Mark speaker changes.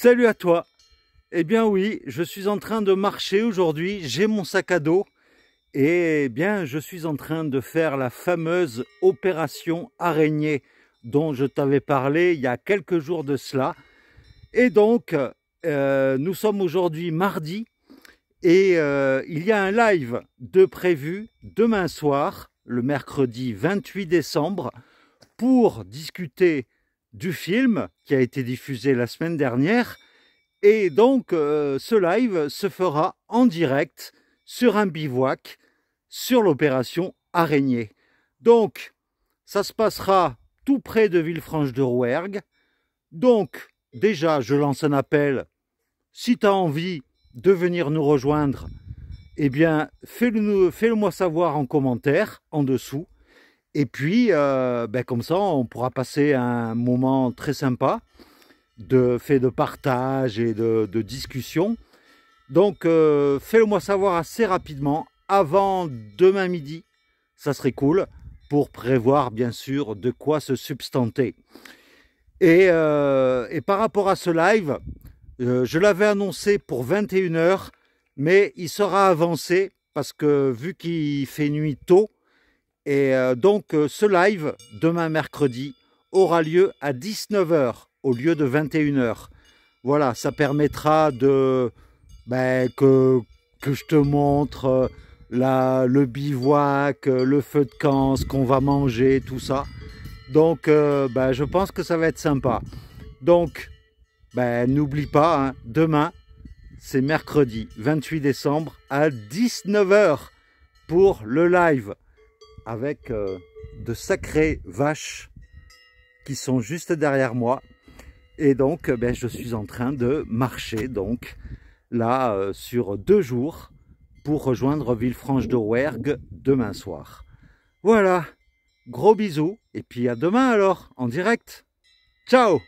Speaker 1: Salut à toi Eh bien oui, je suis en train de marcher aujourd'hui, j'ai mon sac à dos et eh bien je suis en train de faire la fameuse opération araignée dont je t'avais parlé il y a quelques jours de cela. Et donc, euh, nous sommes aujourd'hui mardi et euh, il y a un live de prévu demain soir, le mercredi 28 décembre, pour discuter du film qui a été diffusé la semaine dernière. Et donc, euh, ce live se fera en direct sur un bivouac sur l'opération Araignée. Donc, ça se passera tout près de Villefranche-de-Rouergue. Donc, déjà, je lance un appel. Si tu as envie de venir nous rejoindre, eh bien, fais-le moi savoir en commentaire, en dessous. Et puis, euh, ben, comme ça, on pourra passer un moment très sympa, de fait de partage et de, discussion. Donc, euh, fais-le-moi savoir assez rapidement, avant demain midi, ça serait cool, pour prévoir bien sûr de quoi se substanter. Et, euh, et par rapport à ce live, je l'avais annoncé pour 21h, mais il sera avancé parce que vu qu'il fait nuit tôt, et euh, donc euh, ce live, demain mercredi, aura lieu à 19h au lieu de 21h. Voilà, ça permettra de ben, que, je te montre euh, le bivouac, le feu de camp, ce qu'on va manger, tout ça. Donc ben, je pense que ça va être sympa. Donc ben, n'oublie pas, hein, demain, c'est mercredi 28 décembre à 19h pour le live avec euh, de sacrées vaches qui sont juste derrière moi. Et donc, euh, ben, je suis en train de marcher, donc, là, euh, sur deux jours, pour rejoindre Villefranche de demain soir. Voilà, gros bisous, et puis à demain alors, en direct. Ciao